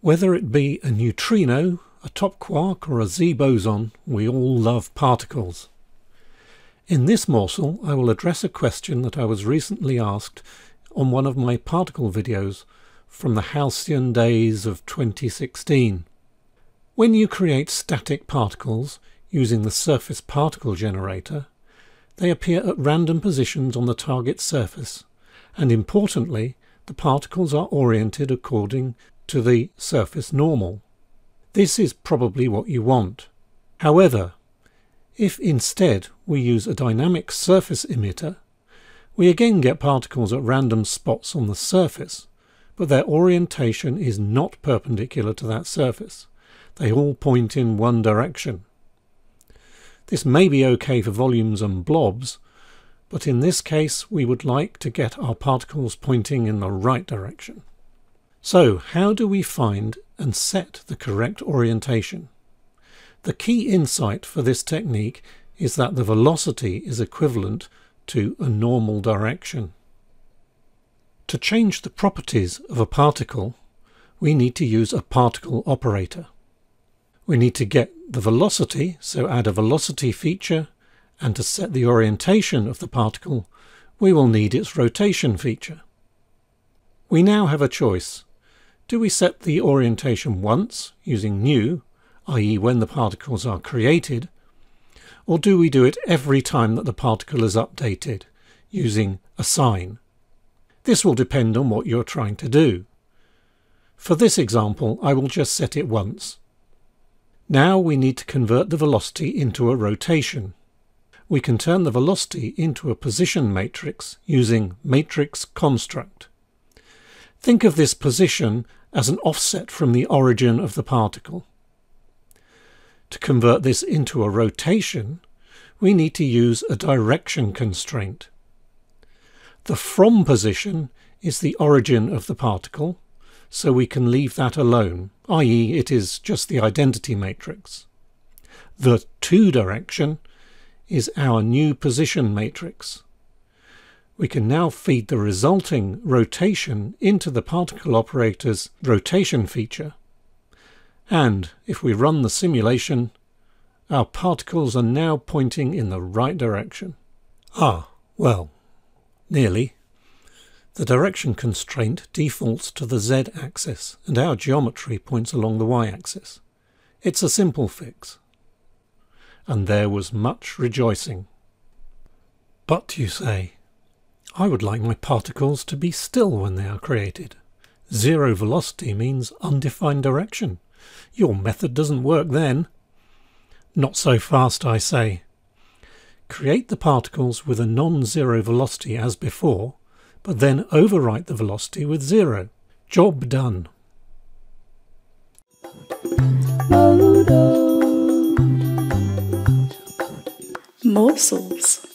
Whether it be a neutrino, a top quark, or a Z boson, we all love particles. In this morsel, I will address a question that I was recently asked on one of my particle videos from the halcyon days of 2016. When you create static particles using the surface particle generator, they appear at random positions on the target surface, and importantly, the particles are oriented according to the surface normal. This is probably what you want. However, if instead we use a dynamic surface emitter, we again get particles at random spots on the surface, but their orientation is not perpendicular to that surface. They all point in one direction. This may be okay for volumes and blobs, but in this case we would like to get our particles pointing in the right direction. So how do we find and set the correct orientation? The key insight for this technique is that the velocity is equivalent to a normal direction. To change the properties of a particle, we need to use a particle operator. We need to get the velocity, so add a velocity feature and to set the orientation of the particle, we will need its rotation feature. We now have a choice. Do we set the orientation once, using new, i.e. when the particles are created, or do we do it every time that the particle is updated, using assign? This will depend on what you're trying to do. For this example, I will just set it once. Now we need to convert the velocity into a rotation we can turn the velocity into a position matrix using matrix construct. Think of this position as an offset from the origin of the particle. To convert this into a rotation, we need to use a direction constraint. The from position is the origin of the particle, so we can leave that alone, i.e. it is just the identity matrix. The to direction is our new position matrix. We can now feed the resulting rotation into the particle operator's rotation feature. And if we run the simulation, our particles are now pointing in the right direction. Ah, well, nearly. The direction constraint defaults to the z-axis and our geometry points along the y-axis. It's a simple fix and there was much rejoicing. But, you say, I would like my particles to be still when they are created. Zero velocity means undefined direction. Your method doesn't work then. Not so fast, I say. Create the particles with a non-zero velocity as before, but then overwrite the velocity with zero. Job done. morsels.